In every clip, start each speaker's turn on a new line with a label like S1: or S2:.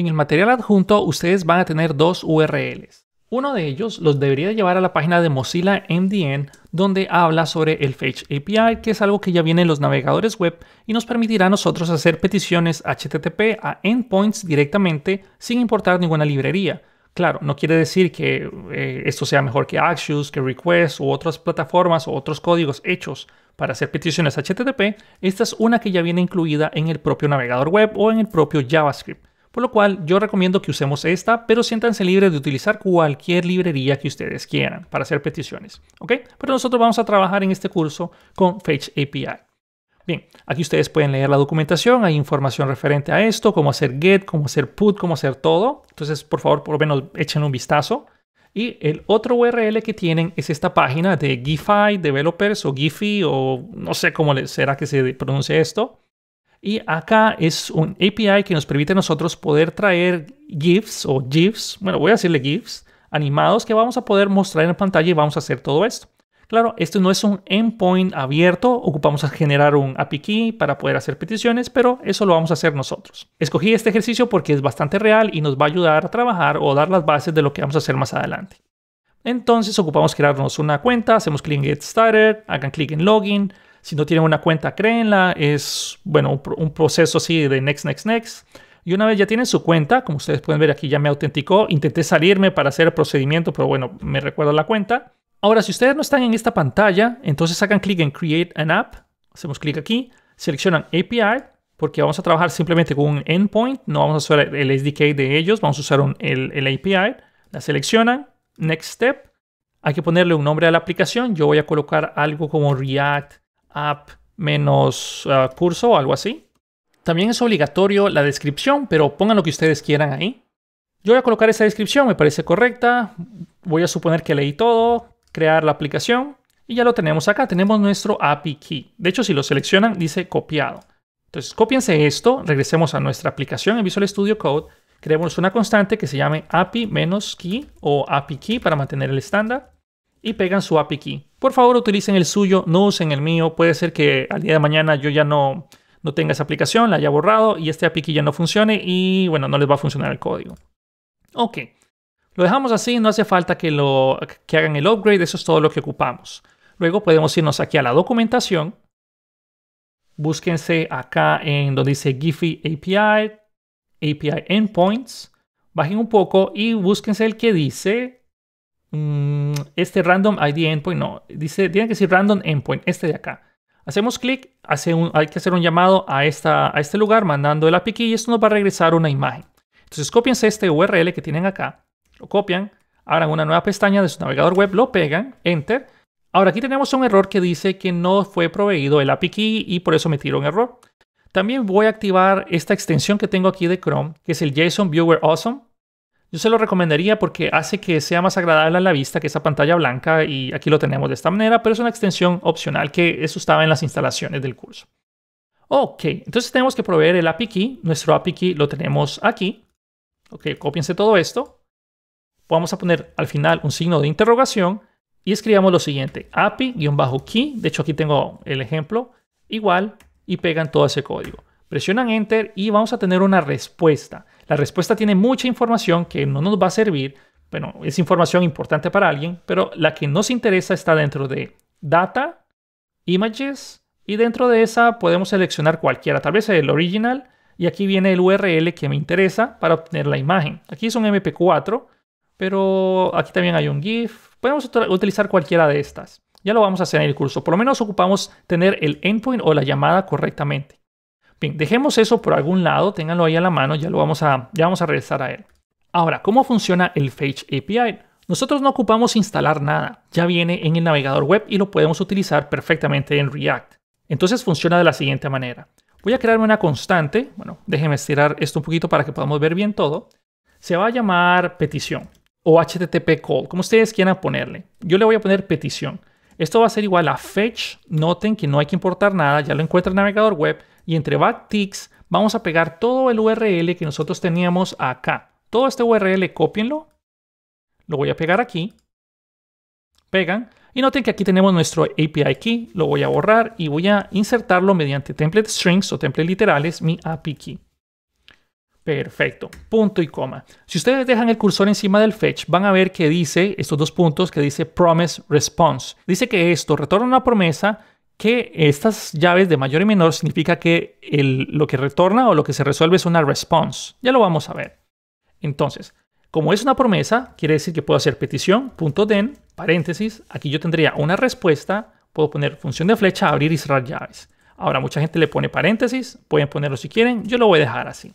S1: En el material adjunto ustedes van a tener dos URLs. Uno de ellos los debería llevar a la página de Mozilla MDN donde habla sobre el Fetch API, que es algo que ya viene en los navegadores web y nos permitirá a nosotros hacer peticiones HTTP a endpoints directamente sin importar ninguna librería. Claro, no quiere decir que eh, esto sea mejor que Axios, que Request u otras plataformas o otros códigos hechos para hacer peticiones HTTP. Esta es una que ya viene incluida en el propio navegador web o en el propio JavaScript. Por lo cual yo recomiendo que usemos esta, pero siéntanse libres de utilizar cualquier librería que ustedes quieran para hacer peticiones. ¿ok? Pero nosotros vamos a trabajar en este curso con Fetch API. Bien, aquí ustedes pueden leer la documentación, hay información referente a esto, cómo hacer get, cómo hacer put, cómo hacer todo. Entonces, por favor, por lo menos echen un vistazo. Y el otro URL que tienen es esta página de GIFI Developers o Giphy o no sé cómo será que se pronuncie esto. Y acá es un API que nos permite a nosotros poder traer GIFs o GIFs, bueno, voy a decirle GIFs, animados que vamos a poder mostrar en pantalla y vamos a hacer todo esto. Claro, esto no es un endpoint abierto, ocupamos a generar un API key para poder hacer peticiones, pero eso lo vamos a hacer nosotros. Escogí este ejercicio porque es bastante real y nos va a ayudar a trabajar o dar las bases de lo que vamos a hacer más adelante. Entonces ocupamos crearnos una cuenta, hacemos clic en Get Started, hagan clic en Login, si no tienen una cuenta, créenla. Es, bueno, un, proceso así de next, next, next. Y una vez ya tienen su cuenta, como ustedes pueden ver aquí ya me autenticó, intenté salirme para hacer el procedimiento, pero bueno, me recuerda la cuenta. Ahora, si ustedes no están en esta pantalla, entonces hagan clic en Create an App, hacemos clic aquí, seleccionan API, porque vamos a trabajar simplemente con un endpoint, no vamos a usar el SDK de ellos, vamos a usar un, el, el API, la seleccionan, Next Step, hay que ponerle un nombre a la aplicación, yo voy a colocar algo como React app menos eh, curso o algo así. También es obligatorio la descripción, pero pongan lo que ustedes quieran ahí. Yo voy a colocar esa descripción, me parece correcta. Voy a suponer que leí todo, crear la aplicación y ya lo tenemos acá. Tenemos nuestro API key. De hecho, si lo seleccionan, dice copiado. Entonces, cópiense esto, regresemos a nuestra aplicación en Visual Studio Code, creemos una constante que se llame API-key menos o API key para mantener el estándar y pegan su API key. Por favor, utilicen el suyo, no usen el mío. Puede ser que al día de mañana yo ya no, no tenga esa aplicación, la haya borrado y este API ya no funcione y bueno, no les va a funcionar el código. Ok, lo dejamos así, no hace falta que, lo, que hagan el upgrade, eso es todo lo que ocupamos. Luego podemos irnos aquí a la documentación. Búsquense acá en donde dice Giphy API, API Endpoints. Bajen un poco y búsquense el que dice Mm, este random ID endpoint, no, dice, tiene que ser random endpoint, este de acá. Hacemos clic, hace hay que hacer un llamado a, este lugar mandando el API key y esto nos va a regresar una imagen. Entonces copiense este URL que tienen acá, lo copian, abran una nueva pestaña de su navegador web, lo pegan, enter. Ahora aquí tenemos un error que dice que no fue proveído el API key y por eso me tiro un error. También voy a activar esta extensión que tengo aquí de Chrome, que es el JSON Viewer Awesome. Yo se lo recomendaría porque hace que sea más agradable a la vista que esa pantalla blanca y aquí lo tenemos de esta manera, pero es una extensión opcional que eso estaba en las instalaciones del curso. Ok, entonces tenemos que proveer el API key. Nuestro API key lo tenemos aquí. Ok, copiense todo esto. Vamos a poner al final un signo de interrogación y escribamos lo siguiente, API-key. De hecho, aquí tengo el ejemplo. Igual y pegan todo ese código. Presionan Enter y vamos a tener una respuesta. La respuesta tiene mucha información que no nos va a servir. Bueno, es información importante para alguien, pero la que nos interesa está dentro de Data, Images, y dentro de esa podemos seleccionar cualquiera, tal vez el original, y aquí viene el URL que me interesa para obtener la imagen. Aquí es un MP4, pero aquí también hay un GIF. Podemos utilizar cualquiera de estas. Ya lo vamos a hacer en el curso. Por lo menos ocupamos tener el endpoint o la llamada correctamente. Bien, dejemos eso por algún lado, ténganlo ahí a la mano, ya lo vamos a, ya vamos a regresar a él. Ahora, ¿cómo funciona el Fetch API? Nosotros no ocupamos instalar nada, ya viene en el navegador web y lo podemos utilizar perfectamente en React. Entonces funciona de la siguiente manera. Voy a crearme una constante, bueno, déjenme estirar esto un poquito para que podamos ver bien todo. Se va a llamar petición o HTTP call, como ustedes quieran ponerle. Yo le voy a poner petición. Esto va a ser igual a fetch, noten que no hay que importar nada, ya lo encuentra el navegador web y entre backticks vamos a pegar todo el URL que nosotros teníamos acá. Todo este URL, cópienlo. Lo voy a pegar aquí. Pegan. Y noten que aquí tenemos nuestro API key. Lo voy a borrar y voy a insertarlo mediante template strings o template literales, mi API key. Perfecto, punto y coma. Si ustedes dejan el cursor encima del fetch, van a ver que dice estos dos puntos que dice promise response. Dice que esto retorna una promesa que estas llaves de mayor y menor significa que lo que retorna o lo que se resuelve es una response. Ya lo vamos a ver. Entonces, como es una promesa, quiere decir que puedo hacer den, paréntesis, aquí yo tendría una respuesta, puedo poner función de flecha, abrir y cerrar llaves. Ahora, mucha gente le pone paréntesis, pueden ponerlo si quieren, yo lo voy a dejar así.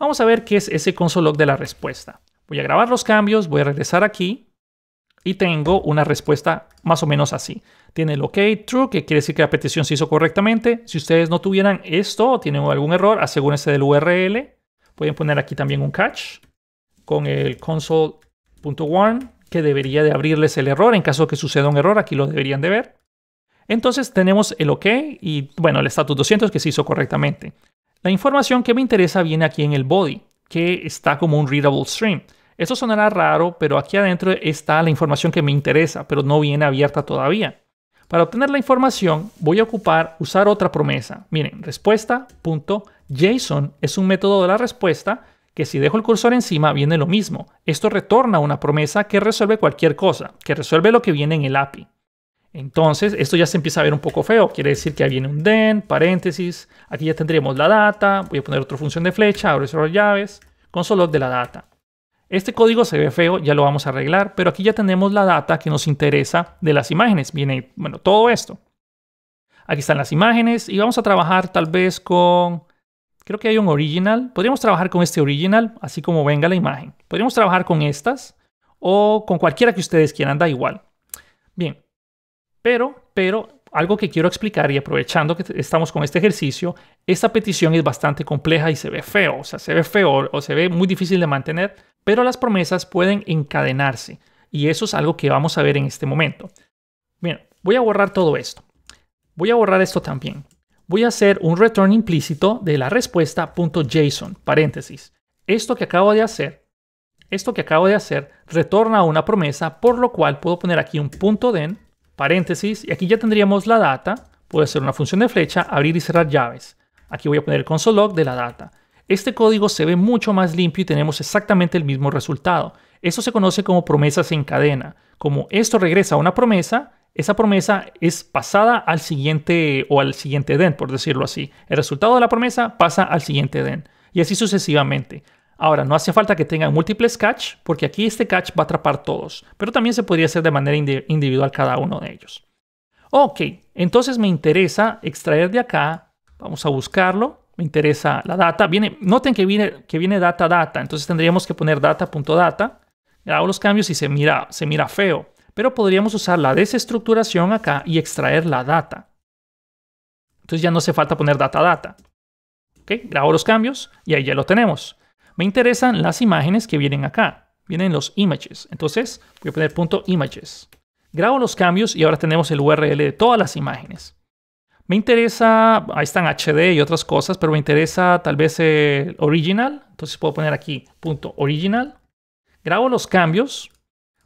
S1: Vamos a ver qué es ese console log de la respuesta. Voy a grabar los cambios, voy a regresar aquí y tengo una respuesta más o menos así tiene el OK true, que quiere decir que la petición se hizo correctamente. Si ustedes no tuvieran esto o tienen algún error, asegúrense del URL. Pueden poner aquí también un catch con el console.warn que debería de abrirles el error. En caso de que suceda un error, aquí lo deberían de ver. Entonces tenemos el OK y, bueno, el status 200 que se hizo correctamente. La información que me interesa viene aquí en el body, que está como un readable stream. Esto sonará raro, pero aquí adentro está la información que me interesa, pero no viene abierta todavía. Para obtener la información voy a ocupar usar otra promesa. Miren, respuesta.json es un método de la respuesta que si dejo el cursor encima viene lo mismo. Esto retorna una promesa que resuelve cualquier cosa, que resuelve lo que viene en el API. Entonces, esto ya se empieza a ver un poco feo. Quiere decir que ahí viene un den, paréntesis. Aquí ya tendríamos la data. Voy a poner otra función de flecha, abro y llaves, con de la data. Este código se ve feo, ya lo vamos a arreglar, pero aquí ya tenemos la data que nos interesa de las imágenes. Viene, bueno, todo esto. Aquí están las imágenes y vamos a trabajar tal vez con, creo que hay un original. Podríamos trabajar con este original, así como venga la imagen. Podríamos trabajar con estas o con cualquiera que ustedes quieran, da igual. Bien, pero, pero algo que quiero explicar y aprovechando que estamos con este ejercicio, esta petición es bastante compleja y se ve feo, o sea, se ve feo o se ve muy difícil de mantener, pero las promesas pueden encadenarse y eso es algo que vamos a ver en este momento. Bien, voy a borrar todo esto. Voy a borrar esto también. Voy a hacer un return implícito de la respuesta paréntesis. Esto que acabo de hacer, esto que acabo de hacer retorna una promesa, por lo cual puedo poner aquí un punto den paréntesis, y aquí ya tendríamos la data, puede ser una función de flecha, abrir y cerrar llaves. Aquí voy a poner el console log de la data. Este código se ve mucho más limpio y tenemos exactamente el mismo resultado. Esto se conoce como promesas en cadena. Como esto regresa a una promesa, esa promesa es pasada al siguiente o al siguiente den, por decirlo así. El resultado de la promesa pasa al siguiente den y así sucesivamente. Ahora, no hace falta que tengan múltiples catch, porque aquí este catch va a atrapar todos, pero también se podría hacer de manera individual cada uno de ellos. Ok, entonces me interesa extraer de acá, vamos a buscarlo, me interesa la data, viene, noten que viene, que viene data data, entonces tendríamos que poner data.data, grabo los cambios y se mira, se mira feo, pero podríamos usar la desestructuración acá y extraer la data. Entonces ya no hace falta poner data data. Ok, grabo los cambios y ahí ya lo tenemos. Me interesan las imágenes que vienen acá. Vienen los images. Entonces voy a poner punto images. Grabo los cambios y ahora tenemos el URL de todas las imágenes. Me interesa, ahí están HD y otras cosas, pero me interesa tal vez el original. Entonces puedo poner aquí punto original. Grabo los cambios.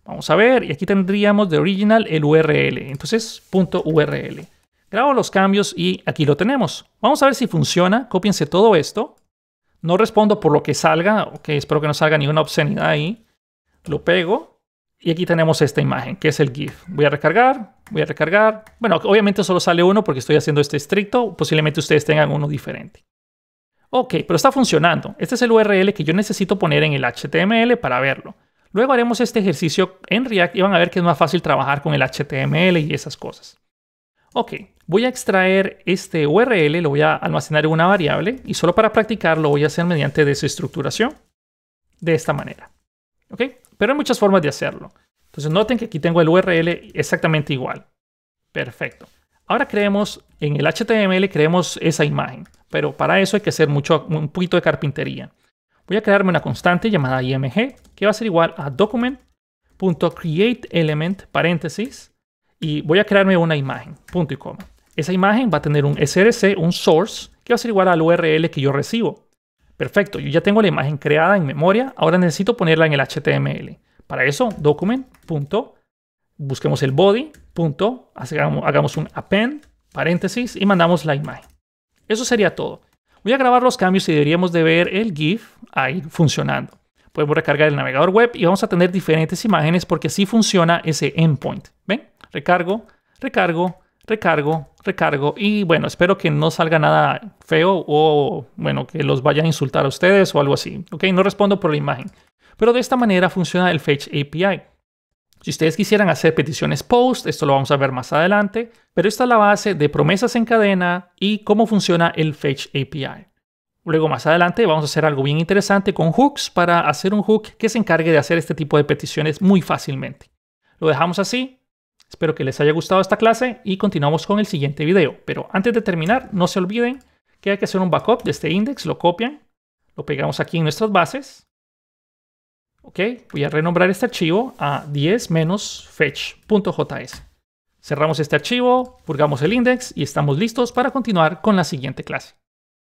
S1: Vamos a ver, y aquí tendríamos de original el URL. Entonces, punto URL. Grabo los cambios y aquí lo tenemos. Vamos a ver si funciona. Cópiense todo esto. No respondo por lo que salga, ok, espero que no salga ni una obscenidad ahí. Lo pego y aquí tenemos esta imagen, que es el GIF. Voy a recargar, voy a recargar. Bueno, obviamente solo sale uno porque estoy haciendo este estricto, posiblemente ustedes tengan uno diferente. Ok, pero está funcionando. Este es el URL que yo necesito poner en el HTML para verlo. Luego haremos este ejercicio en React y van a ver que es más fácil trabajar con el HTML y esas cosas. Ok, Voy a extraer este URL, lo voy a almacenar en una variable y solo para practicar lo voy a hacer mediante desestructuración de esta manera. ¿Ok? Pero hay muchas formas de hacerlo. Entonces noten que aquí tengo el URL exactamente igual. Perfecto. Ahora creemos, en el HTML creemos esa imagen, pero para eso hay que hacer mucho, un poquito de carpintería. Voy a crearme una constante llamada img que va a ser igual a document.createElement paréntesis y voy a crearme una imagen, punto y coma. Esa imagen va a tener un src, un source, que va a ser igual al URL que yo recibo. Perfecto, yo ya tengo la imagen creada en memoria, ahora necesito ponerla en el HTML. Para eso, document. Punto, busquemos el body, punto, hagamos, un append, paréntesis, y mandamos la imagen. Eso sería todo. Voy a grabar los cambios y deberíamos de ver el GIF ahí funcionando. Podemos recargar el navegador web y vamos a tener diferentes imágenes porque así funciona ese endpoint. ¿Ven? Recargo, recargo, recargo, recargo y bueno, espero que no salga nada feo o bueno, que los vaya a insultar a ustedes o algo así, ¿ok? No respondo por la imagen. Pero de esta manera funciona el Fetch API. Si ustedes quisieran hacer peticiones post, esto lo vamos a ver más adelante, pero esta es la base de promesas en cadena y cómo funciona el Fetch API. Luego más adelante vamos a hacer algo bien interesante con hooks para hacer un hook que se encargue de hacer este tipo de peticiones muy fácilmente. Lo dejamos así, Espero que les haya gustado esta clase y continuamos con el siguiente video. Pero antes de terminar, no se olviden que hay que hacer un backup de este index, lo copian, lo pegamos aquí en nuestras bases. Ok, voy a renombrar este archivo a 10-fetch.js. Cerramos este archivo, purgamos el index y estamos listos para continuar con la siguiente clase.